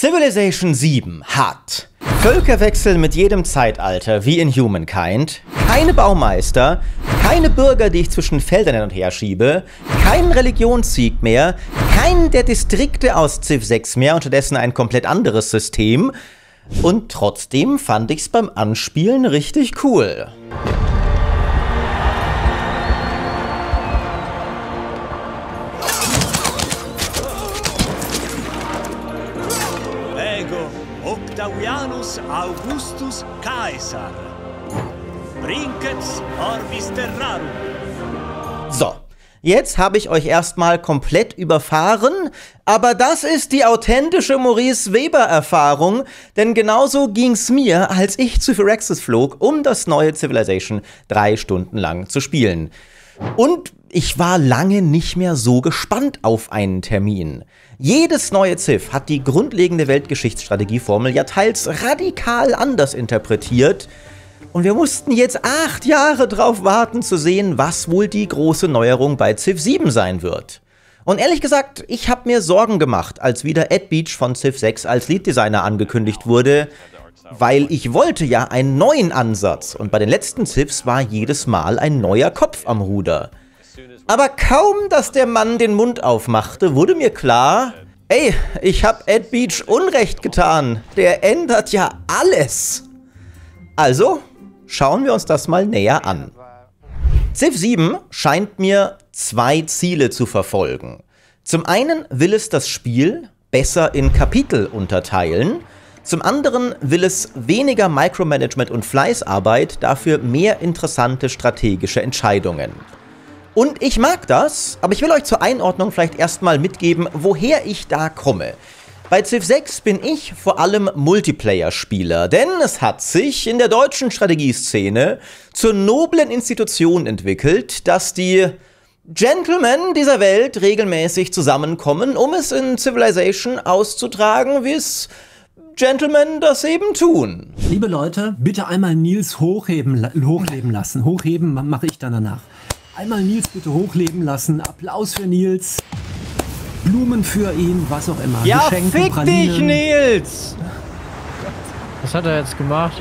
Civilization 7 hat Völkerwechsel mit jedem Zeitalter, wie in Humankind, keine Baumeister, keine Bürger, die ich zwischen Feldern hin und her schiebe, keinen Religionssieg mehr, keinen der Distrikte aus Civ 6 mehr, unterdessen ein komplett anderes System. Und trotzdem fand ich's beim Anspielen richtig cool. Augustus Caesar. Brinkets orbis terrarum. So. Jetzt habe ich euch erstmal komplett überfahren, aber das ist die authentische Maurice Weber-Erfahrung, denn genauso ging es mir, als ich zu Phyrexis flog, um das neue Civilization drei Stunden lang zu spielen. Und ich war lange nicht mehr so gespannt auf einen Termin. Jedes neue Ziff hat die grundlegende Weltgeschichtsstrategieformel ja teils radikal anders interpretiert. Und wir mussten jetzt acht Jahre drauf warten zu sehen, was wohl die große Neuerung bei Ziff 7 sein wird. Und ehrlich gesagt, ich habe mir Sorgen gemacht, als wieder Ed Beach von Ziff 6 als Lead-Designer angekündigt wurde, weil ich wollte ja einen neuen Ansatz und bei den letzten Ziffs war jedes Mal ein neuer Kopf am Ruder. Aber kaum, dass der Mann den Mund aufmachte, wurde mir klar, ey, ich hab Ed Beach Unrecht getan. Der ändert ja alles. Also, schauen wir uns das mal näher an. Civ 7 scheint mir zwei Ziele zu verfolgen. Zum einen will es das Spiel besser in Kapitel unterteilen, zum anderen will es weniger Micromanagement und Fleißarbeit, dafür mehr interessante strategische Entscheidungen. Und ich mag das, aber ich will euch zur Einordnung vielleicht erstmal mitgeben, woher ich da komme. Bei Civ 6 bin ich vor allem Multiplayer-Spieler, denn es hat sich in der deutschen Strategieszene zur noblen Institution entwickelt, dass die Gentlemen dieser Welt regelmäßig zusammenkommen, um es in Civilization auszutragen, wie es Gentlemen das eben tun. Liebe Leute, bitte einmal Nils hochheben, hochleben lassen. Hochheben mache ich dann danach. Einmal Nils bitte hochleben lassen. Applaus für Nils. Blumen für ihn, was auch immer. Ja, Geschenke, fick Pralinen. dich, Nils! Was hat er jetzt gemacht?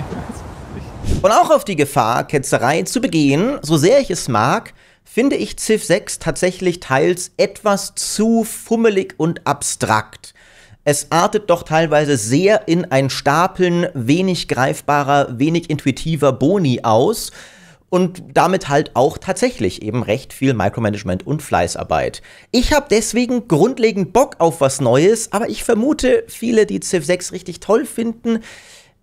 Und auch auf die Gefahr, Ketzerei zu begehen, so sehr ich es mag, finde ich Ziff 6 tatsächlich teils etwas zu fummelig und abstrakt. Es artet doch teilweise sehr in ein Stapeln wenig greifbarer, wenig intuitiver Boni aus, und damit halt auch tatsächlich eben recht viel Micromanagement und Fleißarbeit. Ich habe deswegen grundlegend Bock auf was Neues, aber ich vermute, viele, die Civ 6 richtig toll finden,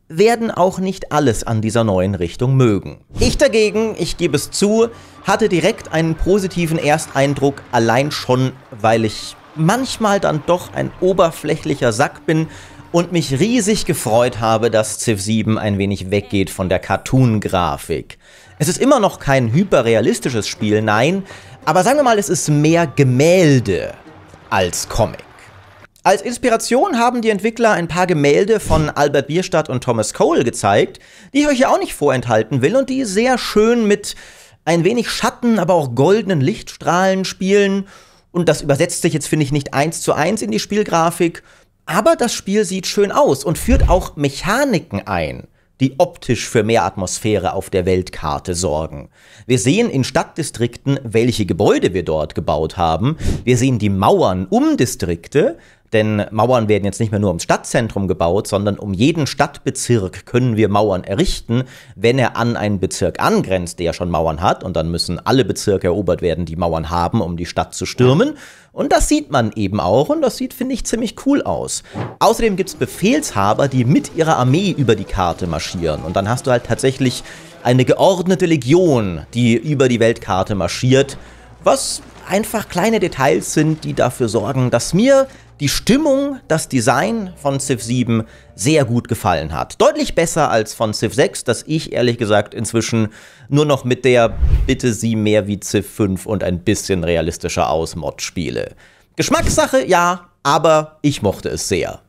werden auch nicht alles an dieser neuen Richtung mögen. Ich dagegen, ich gebe es zu, hatte direkt einen positiven Ersteindruck, allein schon, weil ich manchmal dann doch ein oberflächlicher Sack bin und mich riesig gefreut habe, dass Civ 7 ein wenig weggeht von der Cartoon-Grafik. Es ist immer noch kein hyperrealistisches Spiel, nein, aber sagen wir mal, es ist mehr Gemälde als Comic. Als Inspiration haben die Entwickler ein paar Gemälde von Albert Bierstadt und Thomas Cole gezeigt, die ich euch ja auch nicht vorenthalten will und die sehr schön mit ein wenig Schatten, aber auch goldenen Lichtstrahlen spielen. Und das übersetzt sich jetzt, finde ich, nicht eins zu eins in die Spielgrafik, aber das Spiel sieht schön aus und führt auch Mechaniken ein, die optisch für mehr Atmosphäre auf der Weltkarte sorgen. Wir sehen in Stadtdistrikten, welche Gebäude wir dort gebaut haben. Wir sehen die Mauern um Distrikte. Denn Mauern werden jetzt nicht mehr nur ums Stadtzentrum gebaut, sondern um jeden Stadtbezirk können wir Mauern errichten, wenn er an einen Bezirk angrenzt, der schon Mauern hat. Und dann müssen alle Bezirke erobert werden, die Mauern haben, um die Stadt zu stürmen. Und das sieht man eben auch und das sieht, finde ich, ziemlich cool aus. Außerdem gibt es Befehlshaber, die mit ihrer Armee über die Karte marschieren. Und dann hast du halt tatsächlich eine geordnete Legion, die über die Weltkarte marschiert. Was einfach kleine Details sind, die dafür sorgen, dass mir die Stimmung, das Design von Civ 7 sehr gut gefallen hat. Deutlich besser als von Civ 6, das ich ehrlich gesagt inzwischen nur noch mit der Bitte sie mehr wie Civ 5 und ein bisschen realistischer aus Mod spiele. Geschmackssache, ja, aber ich mochte es sehr.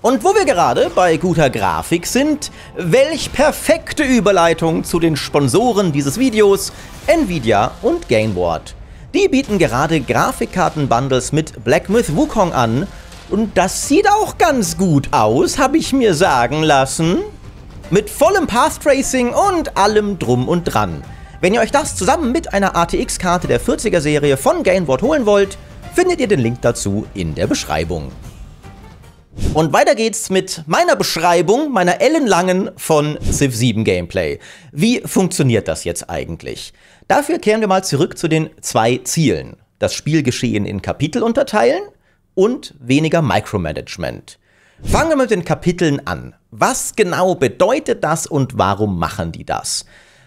Und wo wir gerade bei guter Grafik sind, welch perfekte Überleitung zu den Sponsoren dieses Videos, Nvidia und Gameboard. Die bieten gerade Grafikkarten-Bundles mit Black Myth Wukong an. Und das sieht auch ganz gut aus, habe ich mir sagen lassen. Mit vollem Path Tracing und allem drum und dran. Wenn ihr euch das zusammen mit einer ATX-Karte der 40er-Serie von Gainboard holen wollt, findet ihr den Link dazu in der Beschreibung. Und weiter geht's mit meiner Beschreibung, meiner ellenlangen von Civ 7 Gameplay. Wie funktioniert das jetzt eigentlich? Dafür kehren wir mal zurück zu den zwei Zielen. Das Spielgeschehen in Kapitel unterteilen und weniger Micromanagement. Fangen wir mit den Kapiteln an. Was genau bedeutet das und warum machen die das?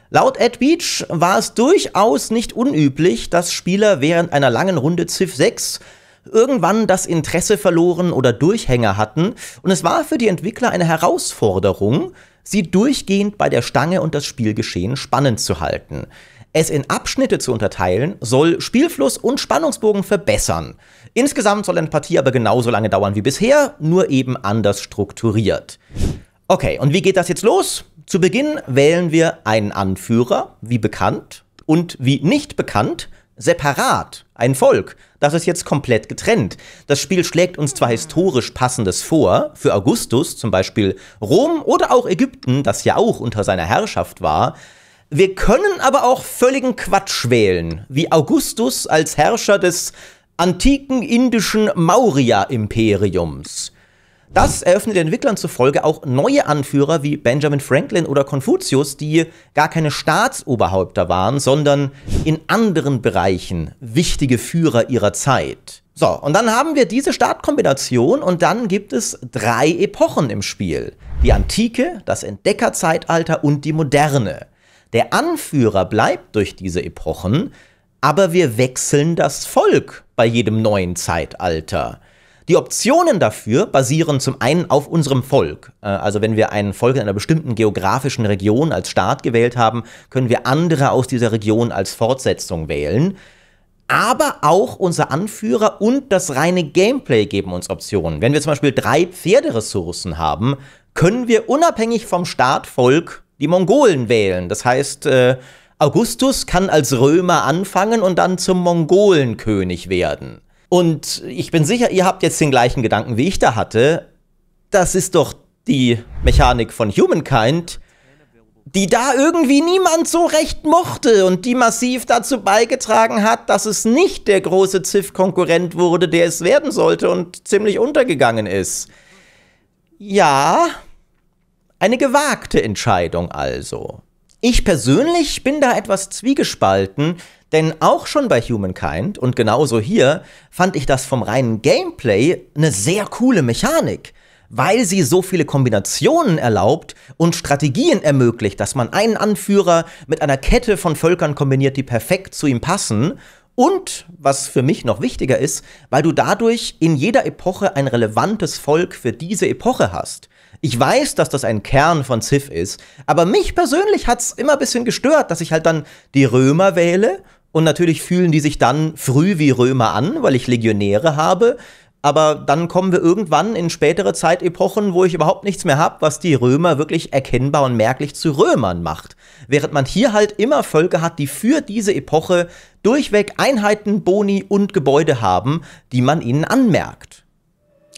Laut Ed Beach war es durchaus nicht unüblich, dass Spieler während einer langen Runde Civ 6 irgendwann das Interesse verloren oder Durchhänger hatten und es war für die Entwickler eine Herausforderung, sie durchgehend bei der Stange und das Spielgeschehen spannend zu halten. Es in Abschnitte zu unterteilen soll Spielfluss und Spannungsbogen verbessern. Insgesamt soll eine Partie aber genauso lange dauern wie bisher, nur eben anders strukturiert. Okay, und wie geht das jetzt los? Zu Beginn wählen wir einen Anführer, wie bekannt, und wie nicht bekannt, separat, ein Volk. Das ist jetzt komplett getrennt. Das Spiel schlägt uns zwar historisch Passendes vor, für Augustus zum Beispiel Rom oder auch Ägypten, das ja auch unter seiner Herrschaft war, wir können aber auch völligen Quatsch wählen, wie Augustus als Herrscher des antiken indischen Maurya-Imperiums. Das eröffnet den Entwicklern zufolge auch neue Anführer wie Benjamin Franklin oder Konfuzius, die gar keine Staatsoberhäupter waren, sondern in anderen Bereichen wichtige Führer ihrer Zeit. So, und dann haben wir diese Startkombination und dann gibt es drei Epochen im Spiel. Die Antike, das Entdeckerzeitalter und die Moderne. Der Anführer bleibt durch diese Epochen, aber wir wechseln das Volk bei jedem neuen Zeitalter. Die Optionen dafür basieren zum einen auf unserem Volk. Äh, also wenn wir ein Volk in einer bestimmten geografischen Region als Staat gewählt haben, können wir andere aus dieser Region als Fortsetzung wählen. Aber auch unser Anführer und das reine Gameplay geben uns Optionen. Wenn wir zum Beispiel drei Pferderessourcen haben, können wir unabhängig vom Startvolk die Mongolen wählen. Das heißt, äh, Augustus kann als Römer anfangen und dann zum Mongolenkönig werden. Und ich bin sicher, ihr habt jetzt den gleichen Gedanken, wie ich da hatte. Das ist doch die Mechanik von Humankind, die da irgendwie niemand so recht mochte und die massiv dazu beigetragen hat, dass es nicht der große Ziff-Konkurrent wurde, der es werden sollte und ziemlich untergegangen ist. Ja, eine gewagte Entscheidung also. Ich persönlich bin da etwas zwiegespalten, denn auch schon bei Humankind und genauso hier fand ich das vom reinen Gameplay eine sehr coole Mechanik, weil sie so viele Kombinationen erlaubt und Strategien ermöglicht, dass man einen Anführer mit einer Kette von Völkern kombiniert, die perfekt zu ihm passen. Und, was für mich noch wichtiger ist, weil du dadurch in jeder Epoche ein relevantes Volk für diese Epoche hast. Ich weiß, dass das ein Kern von Civ ist, aber mich persönlich hat es immer ein bisschen gestört, dass ich halt dann die Römer wähle und natürlich fühlen die sich dann früh wie Römer an, weil ich Legionäre habe. Aber dann kommen wir irgendwann in spätere Zeitepochen, wo ich überhaupt nichts mehr habe, was die Römer wirklich erkennbar und merklich zu Römern macht. Während man hier halt immer Völker hat, die für diese Epoche durchweg Einheiten, Boni und Gebäude haben, die man ihnen anmerkt.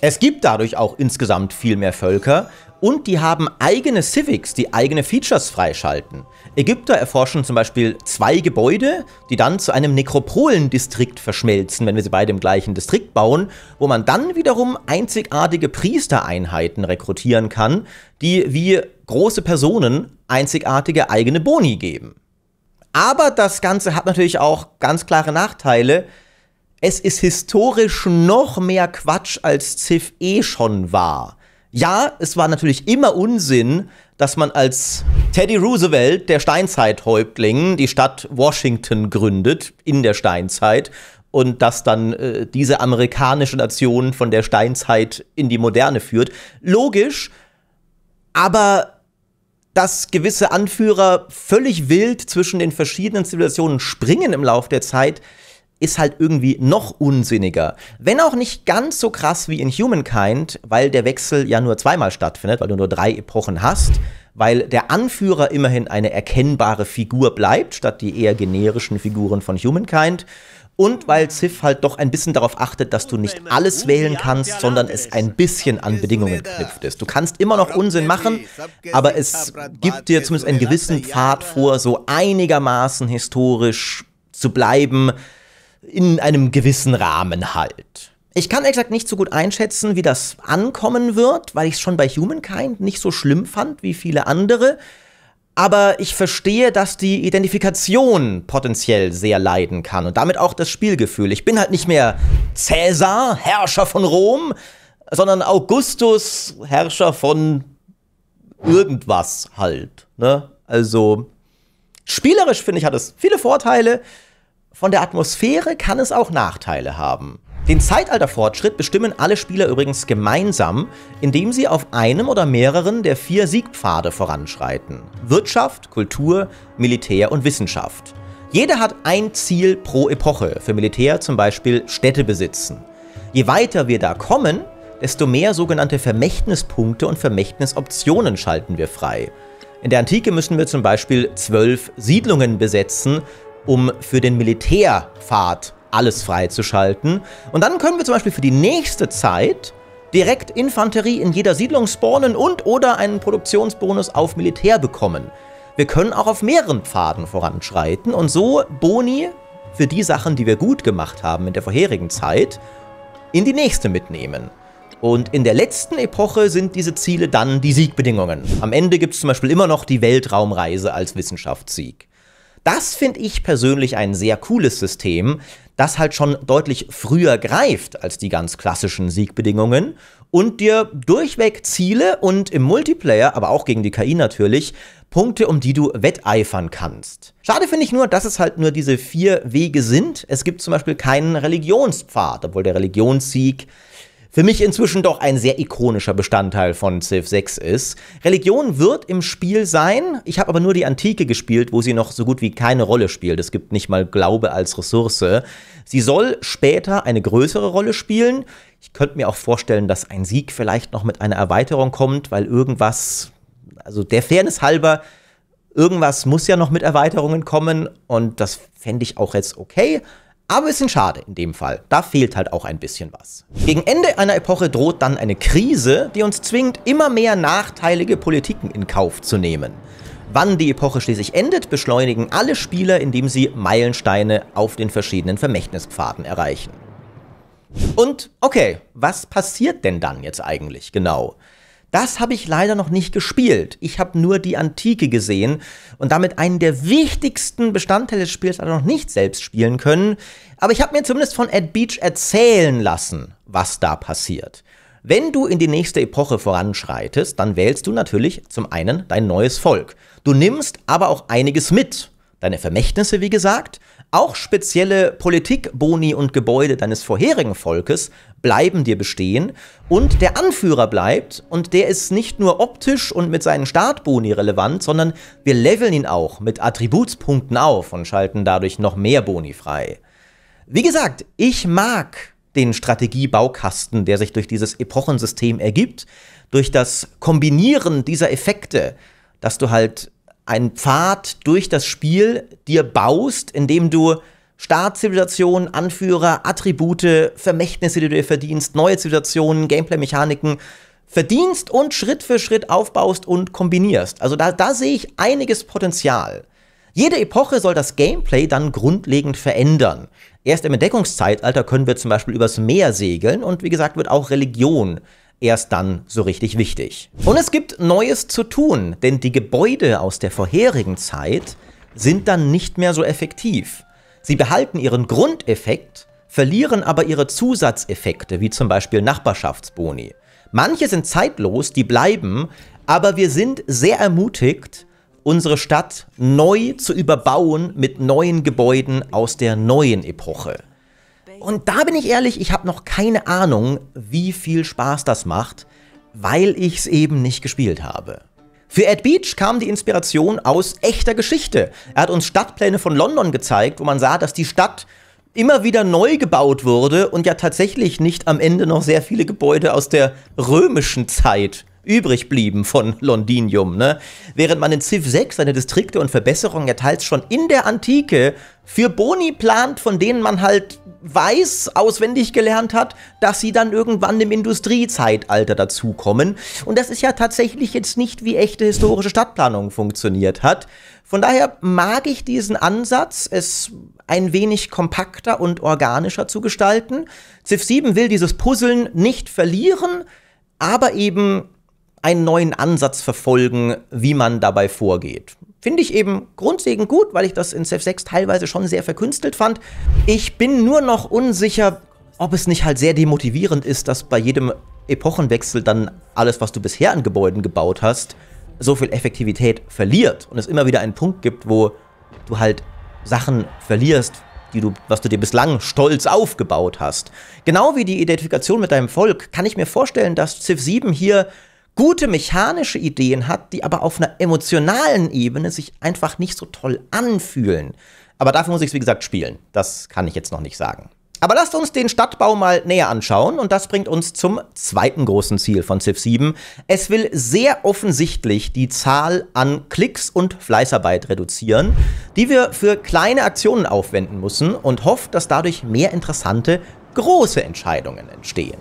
Es gibt dadurch auch insgesamt viel mehr Völker und die haben eigene Civics, die eigene Features freischalten. Ägypter erforschen zum Beispiel zwei Gebäude, die dann zu einem Nekropolendistrikt verschmelzen, wenn wir sie beide im gleichen Distrikt bauen, wo man dann wiederum einzigartige Priestereinheiten rekrutieren kann, die wie große Personen einzigartige eigene Boni geben. Aber das Ganze hat natürlich auch ganz klare Nachteile, es ist historisch noch mehr Quatsch, als Ziff eh schon war. Ja, es war natürlich immer Unsinn, dass man als Teddy Roosevelt, der Steinzeithäuptling, die Stadt Washington gründet in der Steinzeit und dass dann äh, diese amerikanische Nation von der Steinzeit in die Moderne führt. Logisch, aber dass gewisse Anführer völlig wild zwischen den verschiedenen Zivilisationen springen im Laufe der Zeit, ist halt irgendwie noch unsinniger. Wenn auch nicht ganz so krass wie in Humankind, weil der Wechsel ja nur zweimal stattfindet, weil du nur drei Epochen hast, weil der Anführer immerhin eine erkennbare Figur bleibt, statt die eher generischen Figuren von Humankind. Und weil Ziff halt doch ein bisschen darauf achtet, dass du nicht alles wählen kannst, sondern es ein bisschen an Bedingungen knüpft ist. Du kannst immer noch Unsinn machen, aber es gibt dir zumindest einen gewissen Pfad vor, so einigermaßen historisch zu bleiben, in einem gewissen Rahmen halt. Ich kann exakt nicht so gut einschätzen, wie das ankommen wird, weil ich es schon bei Humankind nicht so schlimm fand wie viele andere. Aber ich verstehe, dass die Identifikation potenziell sehr leiden kann und damit auch das Spielgefühl. Ich bin halt nicht mehr Cäsar, Herrscher von Rom, sondern Augustus, Herrscher von irgendwas halt. Ne? Also spielerisch finde ich, hat es viele Vorteile. Von der Atmosphäre kann es auch Nachteile haben. Den Zeitalterfortschritt bestimmen alle Spieler übrigens gemeinsam, indem sie auf einem oder mehreren der vier Siegpfade voranschreiten. Wirtschaft, Kultur, Militär und Wissenschaft. Jeder hat ein Ziel pro Epoche, für Militär zum Beispiel Städte besitzen. Je weiter wir da kommen, desto mehr sogenannte Vermächtnispunkte und Vermächtnisoptionen schalten wir frei. In der Antike müssen wir zum Beispiel zwölf Siedlungen besetzen, um für den Militärpfad alles freizuschalten. Und dann können wir zum Beispiel für die nächste Zeit direkt Infanterie in jeder Siedlung spawnen und oder einen Produktionsbonus auf Militär bekommen. Wir können auch auf mehreren Pfaden voranschreiten und so Boni für die Sachen, die wir gut gemacht haben in der vorherigen Zeit, in die nächste mitnehmen. Und in der letzten Epoche sind diese Ziele dann die Siegbedingungen. Am Ende gibt es zum Beispiel immer noch die Weltraumreise als Wissenschaftssieg. Das finde ich persönlich ein sehr cooles System, das halt schon deutlich früher greift als die ganz klassischen Siegbedingungen und dir durchweg Ziele und im Multiplayer, aber auch gegen die KI natürlich, Punkte, um die du wetteifern kannst. Schade finde ich nur, dass es halt nur diese vier Wege sind. Es gibt zum Beispiel keinen Religionspfad, obwohl der Religionssieg für mich inzwischen doch ein sehr ikonischer Bestandteil von Civ 6 ist. Religion wird im Spiel sein. Ich habe aber nur die Antike gespielt, wo sie noch so gut wie keine Rolle spielt. Es gibt nicht mal Glaube als Ressource. Sie soll später eine größere Rolle spielen. Ich könnte mir auch vorstellen, dass ein Sieg vielleicht noch mit einer Erweiterung kommt, weil irgendwas, also der Fairness halber, irgendwas muss ja noch mit Erweiterungen kommen und das fände ich auch jetzt okay. Aber bisschen schade in dem Fall. Da fehlt halt auch ein bisschen was. Gegen Ende einer Epoche droht dann eine Krise, die uns zwingt, immer mehr nachteilige Politiken in Kauf zu nehmen. Wann die Epoche schließlich endet, beschleunigen alle Spieler, indem sie Meilensteine auf den verschiedenen Vermächtnispfaden erreichen. Und okay, was passiert denn dann jetzt eigentlich genau? Das habe ich leider noch nicht gespielt. Ich habe nur die Antike gesehen und damit einen der wichtigsten Bestandteile des Spiels leider noch nicht selbst spielen können. Aber ich habe mir zumindest von Ed Beach erzählen lassen, was da passiert. Wenn du in die nächste Epoche voranschreitest, dann wählst du natürlich zum einen dein neues Volk. Du nimmst aber auch einiges mit. Deine Vermächtnisse, wie gesagt, auch spezielle Politikboni und Gebäude deines vorherigen Volkes bleiben dir bestehen und der Anführer bleibt und der ist nicht nur optisch und mit seinen Startboni relevant, sondern wir leveln ihn auch mit Attributspunkten auf und schalten dadurch noch mehr Boni frei. Wie gesagt, ich mag den Strategiebaukasten, der sich durch dieses Epochensystem ergibt, durch das Kombinieren dieser Effekte, dass du halt einen Pfad durch das Spiel dir baust, indem du Startzivilisationen, Anführer, Attribute, Vermächtnisse, die du dir verdienst, neue Zivilisationen, Gameplay-Mechaniken verdienst und Schritt für Schritt aufbaust und kombinierst. Also da, da sehe ich einiges Potenzial. Jede Epoche soll das Gameplay dann grundlegend verändern. Erst im Entdeckungszeitalter können wir zum Beispiel übers Meer segeln und wie gesagt wird auch Religion erst dann so richtig wichtig. Und es gibt Neues zu tun, denn die Gebäude aus der vorherigen Zeit sind dann nicht mehr so effektiv. Sie behalten ihren Grundeffekt, verlieren aber ihre Zusatzeffekte, wie zum Beispiel Nachbarschaftsboni. Manche sind zeitlos, die bleiben, aber wir sind sehr ermutigt, unsere Stadt neu zu überbauen mit neuen Gebäuden aus der neuen Epoche. Und da bin ich ehrlich, ich habe noch keine Ahnung, wie viel Spaß das macht, weil ich es eben nicht gespielt habe. Für Ed Beach kam die Inspiration aus echter Geschichte. Er hat uns Stadtpläne von London gezeigt, wo man sah, dass die Stadt immer wieder neu gebaut wurde und ja tatsächlich nicht am Ende noch sehr viele Gebäude aus der römischen Zeit übrig blieben von Londinium. Ne? Während man in Civ 6 seine Distrikte und Verbesserungen ja teils schon in der Antike für Boni plant, von denen man halt weiß, auswendig gelernt hat, dass sie dann irgendwann im Industriezeitalter dazukommen. Und das ist ja tatsächlich jetzt nicht, wie echte historische Stadtplanung funktioniert hat. Von daher mag ich diesen Ansatz, es ein wenig kompakter und organischer zu gestalten. Civ 7 will dieses Puzzeln nicht verlieren, aber eben einen neuen Ansatz verfolgen, wie man dabei vorgeht. Finde ich eben grundlegend gut, weil ich das in Civ 6 teilweise schon sehr verkünstelt fand. Ich bin nur noch unsicher, ob es nicht halt sehr demotivierend ist, dass bei jedem Epochenwechsel dann alles, was du bisher an Gebäuden gebaut hast, so viel Effektivität verliert und es immer wieder einen Punkt gibt, wo du halt Sachen verlierst, die du, was du dir bislang stolz aufgebaut hast. Genau wie die Identifikation mit deinem Volk kann ich mir vorstellen, dass Civ 7 hier gute mechanische Ideen hat, die aber auf einer emotionalen Ebene sich einfach nicht so toll anfühlen. Aber dafür muss ich es, wie gesagt, spielen. Das kann ich jetzt noch nicht sagen. Aber lasst uns den Stadtbau mal näher anschauen und das bringt uns zum zweiten großen Ziel von Civ 7. Es will sehr offensichtlich die Zahl an Klicks und Fleißarbeit reduzieren, die wir für kleine Aktionen aufwenden müssen und hofft, dass dadurch mehr interessante große Entscheidungen entstehen.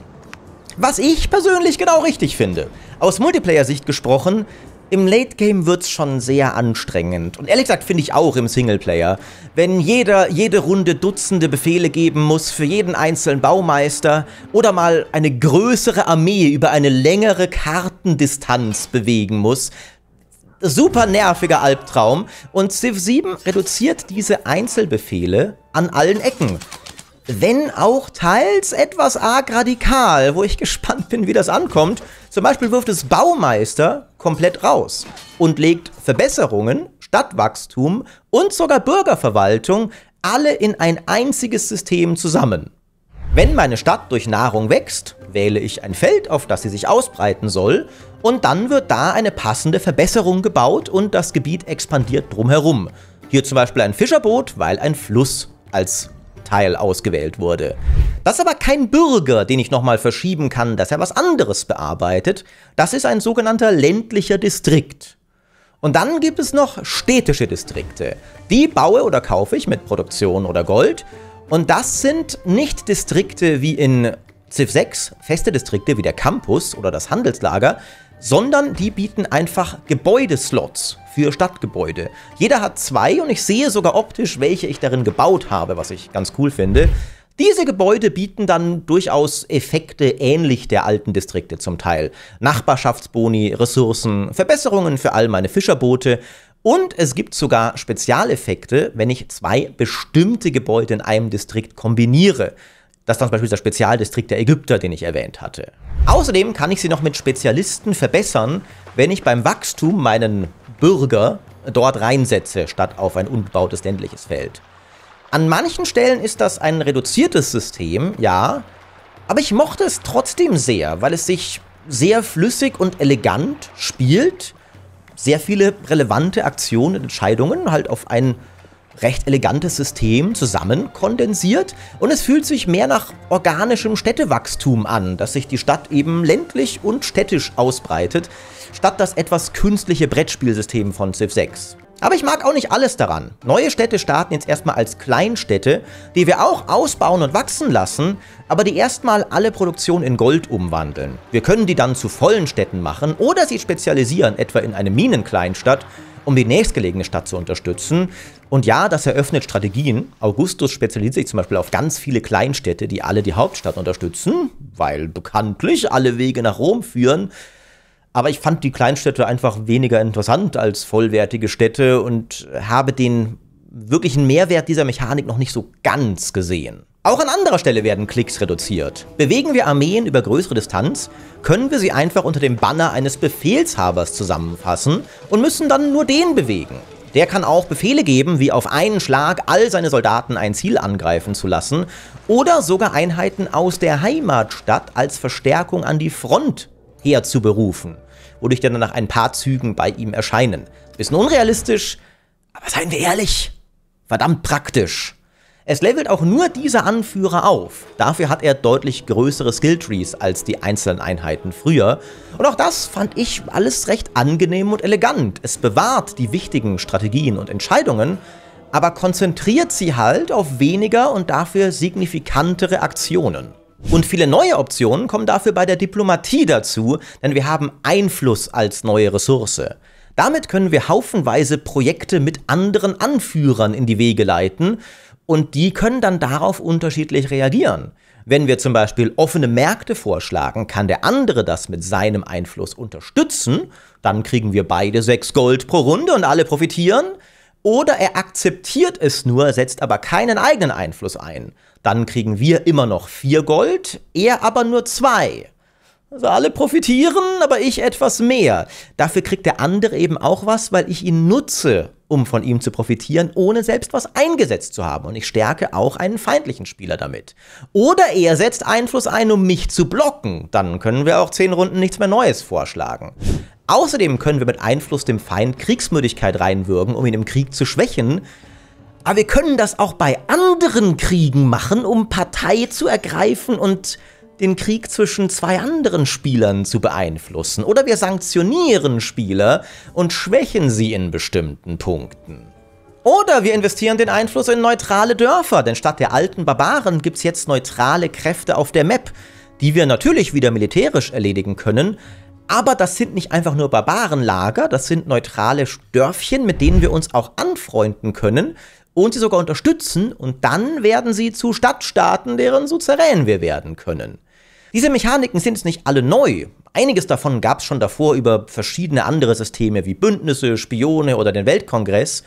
Was ich persönlich genau richtig finde. Aus Multiplayer-Sicht gesprochen, im Late Game wird's schon sehr anstrengend. Und ehrlich gesagt finde ich auch im Singleplayer. Wenn jeder jede Runde Dutzende Befehle geben muss für jeden einzelnen Baumeister oder mal eine größere Armee über eine längere Kartendistanz bewegen muss, super nerviger Albtraum. Und Civ 7 reduziert diese Einzelbefehle an allen Ecken wenn auch teils etwas arg radikal, wo ich gespannt bin, wie das ankommt. Zum Beispiel wirft es Baumeister komplett raus und legt Verbesserungen, Stadtwachstum und sogar Bürgerverwaltung alle in ein einziges System zusammen. Wenn meine Stadt durch Nahrung wächst, wähle ich ein Feld, auf das sie sich ausbreiten soll, und dann wird da eine passende Verbesserung gebaut und das Gebiet expandiert drumherum. Hier zum Beispiel ein Fischerboot, weil ein Fluss als Teil ausgewählt wurde. Das ist aber kein Bürger, den ich nochmal verschieben kann, dass er was anderes bearbeitet. Das ist ein sogenannter ländlicher Distrikt. Und dann gibt es noch städtische Distrikte. Die baue oder kaufe ich mit Produktion oder Gold. Und das sind nicht Distrikte wie in Civ 6, feste Distrikte wie der Campus oder das Handelslager, sondern die bieten einfach Gebäudeslots für Stadtgebäude. Jeder hat zwei und ich sehe sogar optisch, welche ich darin gebaut habe, was ich ganz cool finde. Diese Gebäude bieten dann durchaus Effekte ähnlich der alten Distrikte zum Teil. Nachbarschaftsboni, Ressourcen, Verbesserungen für all meine Fischerboote und es gibt sogar Spezialeffekte, wenn ich zwei bestimmte Gebäude in einem Distrikt kombiniere. Das ist dann zum Beispiel der Spezialdistrikt der Ägypter, den ich erwähnt hatte. Außerdem kann ich sie noch mit Spezialisten verbessern, wenn ich beim Wachstum meinen Bürger dort reinsetze, statt auf ein unbebautes ländliches Feld. An manchen Stellen ist das ein reduziertes System, ja, aber ich mochte es trotzdem sehr, weil es sich sehr flüssig und elegant spielt, sehr viele relevante Aktionen und Entscheidungen halt auf ein recht elegantes System zusammen kondensiert und es fühlt sich mehr nach organischem Städtewachstum an, dass sich die Stadt eben ländlich und städtisch ausbreitet, statt das etwas künstliche Brettspielsystem von Civ 6. Aber ich mag auch nicht alles daran. Neue Städte starten jetzt erstmal als Kleinstädte, die wir auch ausbauen und wachsen lassen, aber die erstmal alle Produktion in Gold umwandeln. Wir können die dann zu vollen Städten machen oder sie spezialisieren, etwa in eine Minenkleinstadt, um die nächstgelegene Stadt zu unterstützen. Und ja, das eröffnet Strategien. Augustus spezialisiert sich zum Beispiel auf ganz viele Kleinstädte, die alle die Hauptstadt unterstützen, weil bekanntlich alle Wege nach Rom führen. Aber ich fand die Kleinstädte einfach weniger interessant als vollwertige Städte und habe den wirklichen Mehrwert dieser Mechanik noch nicht so ganz gesehen. Auch an anderer Stelle werden Klicks reduziert. Bewegen wir Armeen über größere Distanz, können wir sie einfach unter dem Banner eines Befehlshabers zusammenfassen und müssen dann nur den bewegen. Der kann auch Befehle geben, wie auf einen Schlag all seine Soldaten ein Ziel angreifen zu lassen oder sogar Einheiten aus der Heimatstadt als Verstärkung an die Front herzuberufen, wodurch dann nach ein paar Zügen bei ihm erscheinen. Bisschen unrealistisch, aber seien wir ehrlich, Verdammt praktisch. Es levelt auch nur diese Anführer auf. Dafür hat er deutlich größere Skilltrees als die einzelnen Einheiten früher. Und auch das fand ich alles recht angenehm und elegant. Es bewahrt die wichtigen Strategien und Entscheidungen, aber konzentriert sie halt auf weniger und dafür signifikantere Aktionen. Und viele neue Optionen kommen dafür bei der Diplomatie dazu, denn wir haben Einfluss als neue Ressource. Damit können wir haufenweise Projekte mit anderen Anführern in die Wege leiten und die können dann darauf unterschiedlich reagieren. Wenn wir zum Beispiel offene Märkte vorschlagen, kann der andere das mit seinem Einfluss unterstützen, dann kriegen wir beide sechs Gold pro Runde und alle profitieren. Oder er akzeptiert es nur, setzt aber keinen eigenen Einfluss ein. Dann kriegen wir immer noch vier Gold, er aber nur zwei. Also alle profitieren, aber ich etwas mehr. Dafür kriegt der andere eben auch was, weil ich ihn nutze, um von ihm zu profitieren, ohne selbst was eingesetzt zu haben. Und ich stärke auch einen feindlichen Spieler damit. Oder er setzt Einfluss ein, um mich zu blocken. Dann können wir auch zehn Runden nichts mehr Neues vorschlagen. Außerdem können wir mit Einfluss dem Feind Kriegsmüdigkeit reinwürgen, um ihn im Krieg zu schwächen. Aber wir können das auch bei anderen Kriegen machen, um Partei zu ergreifen und den Krieg zwischen zwei anderen Spielern zu beeinflussen. Oder wir sanktionieren Spieler und schwächen sie in bestimmten Punkten. Oder wir investieren den Einfluss in neutrale Dörfer, denn statt der alten Barbaren gibt es jetzt neutrale Kräfte auf der Map, die wir natürlich wieder militärisch erledigen können, aber das sind nicht einfach nur Barbarenlager, das sind neutrale Dörfchen, mit denen wir uns auch anfreunden können und sie sogar unterstützen und dann werden sie zu Stadtstaaten, deren Suzerän wir werden können. Diese Mechaniken sind jetzt nicht alle neu. Einiges davon gab es schon davor über verschiedene andere Systeme wie Bündnisse, Spione oder den Weltkongress.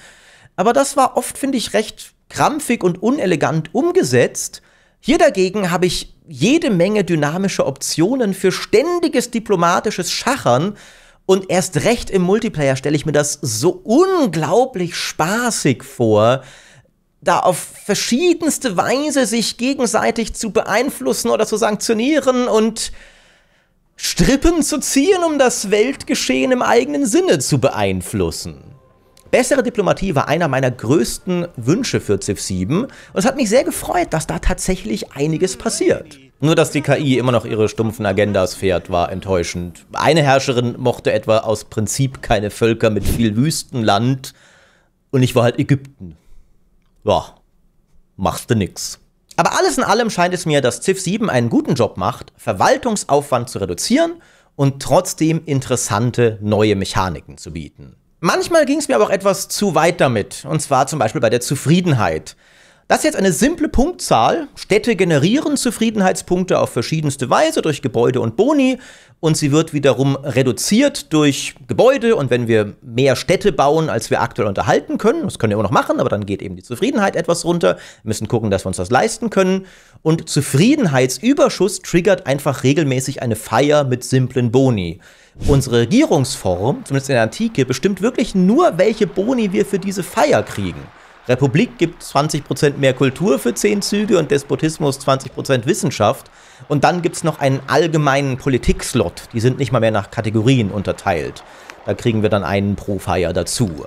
Aber das war oft, finde ich, recht krampfig und unelegant umgesetzt. Hier dagegen habe ich jede Menge dynamische Optionen für ständiges diplomatisches Schachern. Und erst recht im Multiplayer stelle ich mir das so unglaublich spaßig vor, da auf verschiedenste Weise sich gegenseitig zu beeinflussen oder zu sanktionieren und Strippen zu ziehen, um das Weltgeschehen im eigenen Sinne zu beeinflussen. Bessere Diplomatie war einer meiner größten Wünsche für Civ 7 und es hat mich sehr gefreut, dass da tatsächlich einiges passiert. Nur dass die KI immer noch ihre stumpfen Agendas fährt, war enttäuschend. Eine Herrscherin mochte etwa aus Prinzip keine Völker mit viel Wüstenland und ich war halt Ägypten ja, machst du nix. Aber alles in allem scheint es mir, dass Ziff 7 einen guten Job macht, Verwaltungsaufwand zu reduzieren und trotzdem interessante neue Mechaniken zu bieten. Manchmal ging es mir aber auch etwas zu weit damit, und zwar zum Beispiel bei der Zufriedenheit. Das ist jetzt eine simple Punktzahl. Städte generieren Zufriedenheitspunkte auf verschiedenste Weise durch Gebäude und Boni und sie wird wiederum reduziert durch Gebäude und wenn wir mehr Städte bauen, als wir aktuell unterhalten können, das können wir immer noch machen, aber dann geht eben die Zufriedenheit etwas runter. Wir müssen gucken, dass wir uns das leisten können und Zufriedenheitsüberschuss triggert einfach regelmäßig eine Feier mit simplen Boni. Unsere Regierungsform, zumindest in der Antike, bestimmt wirklich nur, welche Boni wir für diese Feier kriegen. Republik gibt 20% mehr Kultur für 10 Züge und Despotismus 20% Wissenschaft. Und dann gibt es noch einen allgemeinen Politik-Slot. Die sind nicht mal mehr nach Kategorien unterteilt. Da kriegen wir dann einen pro Feier dazu.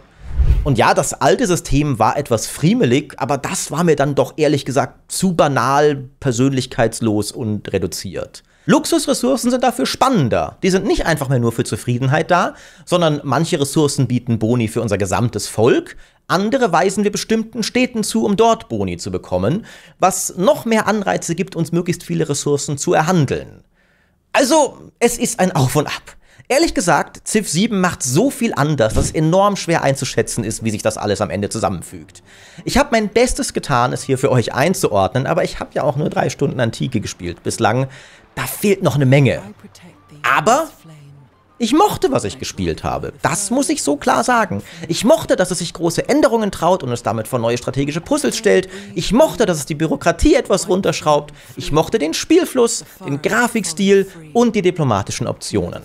Und ja, das alte System war etwas friemelig, aber das war mir dann doch ehrlich gesagt zu banal, persönlichkeitslos und reduziert. Luxusressourcen sind dafür spannender. Die sind nicht einfach mehr nur für Zufriedenheit da, sondern manche Ressourcen bieten Boni für unser gesamtes Volk, andere weisen wir bestimmten Städten zu, um dort Boni zu bekommen, was noch mehr Anreize gibt, uns möglichst viele Ressourcen zu erhandeln. Also, es ist ein Auf und Ab. Ehrlich gesagt, Civ 7 macht so viel anders, dass es enorm schwer einzuschätzen ist, wie sich das alles am Ende zusammenfügt. Ich habe mein Bestes getan, es hier für euch einzuordnen, aber ich habe ja auch nur drei Stunden Antike gespielt bislang. Da fehlt noch eine Menge. Aber ich mochte, was ich gespielt habe. Das muss ich so klar sagen. Ich mochte, dass es sich große Änderungen traut und es damit vor neue strategische Puzzles stellt. Ich mochte, dass es die Bürokratie etwas runterschraubt. Ich mochte den Spielfluss, den Grafikstil und die diplomatischen Optionen.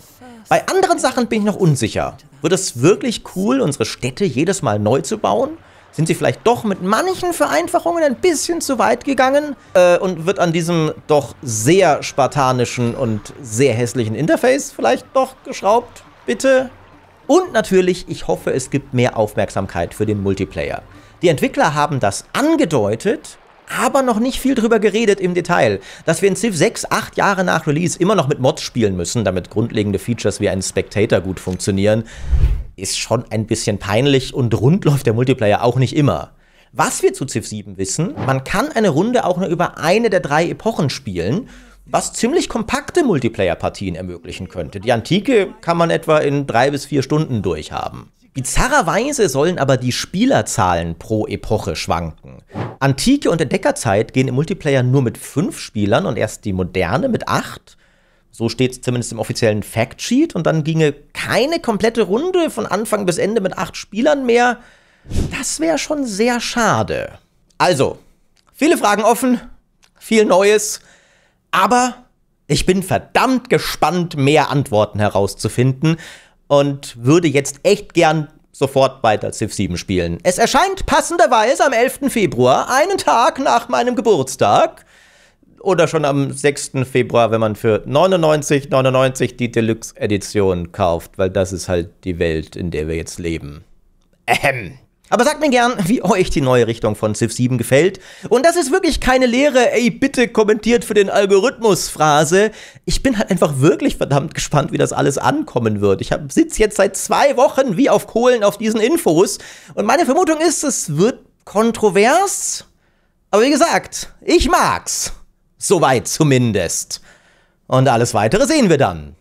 Bei anderen Sachen bin ich noch unsicher. Wird es wirklich cool, unsere Städte jedes Mal neu zu bauen? sind sie vielleicht doch mit manchen Vereinfachungen ein bisschen zu weit gegangen äh, und wird an diesem doch sehr spartanischen und sehr hässlichen Interface vielleicht doch geschraubt. Bitte. Und natürlich, ich hoffe, es gibt mehr Aufmerksamkeit für den Multiplayer. Die Entwickler haben das angedeutet aber noch nicht viel drüber geredet im Detail, dass wir in Civ 6 acht Jahre nach Release immer noch mit Mods spielen müssen, damit grundlegende Features wie ein Spectator gut funktionieren, ist schon ein bisschen peinlich und rund läuft der Multiplayer auch nicht immer. Was wir zu Civ 7 wissen, man kann eine Runde auch nur über eine der drei Epochen spielen, was ziemlich kompakte Multiplayer-Partien ermöglichen könnte. Die Antike kann man etwa in drei bis vier Stunden durchhaben. Bizarrerweise sollen aber die Spielerzahlen pro Epoche schwanken. Antike und Entdeckerzeit gehen im Multiplayer nur mit fünf Spielern und erst die moderne mit acht. So steht es zumindest im offiziellen Factsheet und dann ginge keine komplette Runde von Anfang bis Ende mit acht Spielern mehr. Das wäre schon sehr schade. Also, viele Fragen offen, viel Neues, aber ich bin verdammt gespannt, mehr Antworten herauszufinden und würde jetzt echt gern sofort weiter Civ 7 spielen. Es erscheint passenderweise am 11. Februar, einen Tag nach meinem Geburtstag. Oder schon am 6. Februar, wenn man für 99,99 99 die Deluxe-Edition kauft, weil das ist halt die Welt, in der wir jetzt leben. Ahem. Aber sagt mir gern, wie euch die neue Richtung von Civ 7 gefällt. Und das ist wirklich keine leere, ey, bitte kommentiert für den Algorithmus-Phrase. Ich bin halt einfach wirklich verdammt gespannt, wie das alles ankommen wird. Ich hab, sitz jetzt seit zwei Wochen wie auf Kohlen auf diesen Infos. Und meine Vermutung ist, es wird kontrovers. Aber wie gesagt, ich mag's. Soweit zumindest. Und alles weitere sehen wir dann.